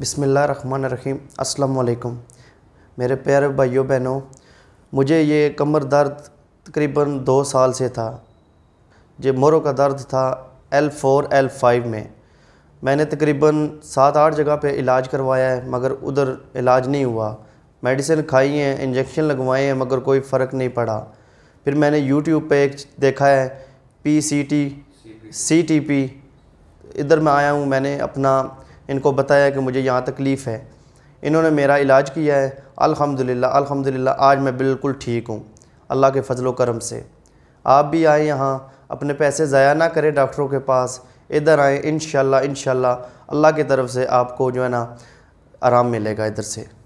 बिसमिल्ल run रहीम असलकुम मेरे प्यारे भाइयों बहनों मुझे ये कमर दर्द तकरीबन दो साल से था ये मोरों का दर्द था एल फोर एल फाइव में मैंने तकरीबन सात आठ जगह पे इलाज करवाया है मगर उधर इलाज नहीं हुआ मेडिसिन खाई हैं इंजेक्शन लगवाए हैं मगर कोई फ़र्क नहीं पड़ा फिर मैंने यूट्यूब पे एक देखा है P C T C T P इधर मैं आया हूँ मैंने अपना इनको बताया कि मुझे यहाँ तकलीफ़ है इन्होंने मेरा इलाज किया है अल्हम्दुलिल्लाह अल्हम्दुलिल्लाह आज मैं बिल्कुल ठीक हूँ अल्लाह के फजलो करम से आप भी आए यहाँ अपने पैसे ज़ाया ना करें डॉक्टरों के पास इधर आएँ इन शाला इन अल्लाह की तरफ से आपको जो है ना आराम मिलेगा इधर से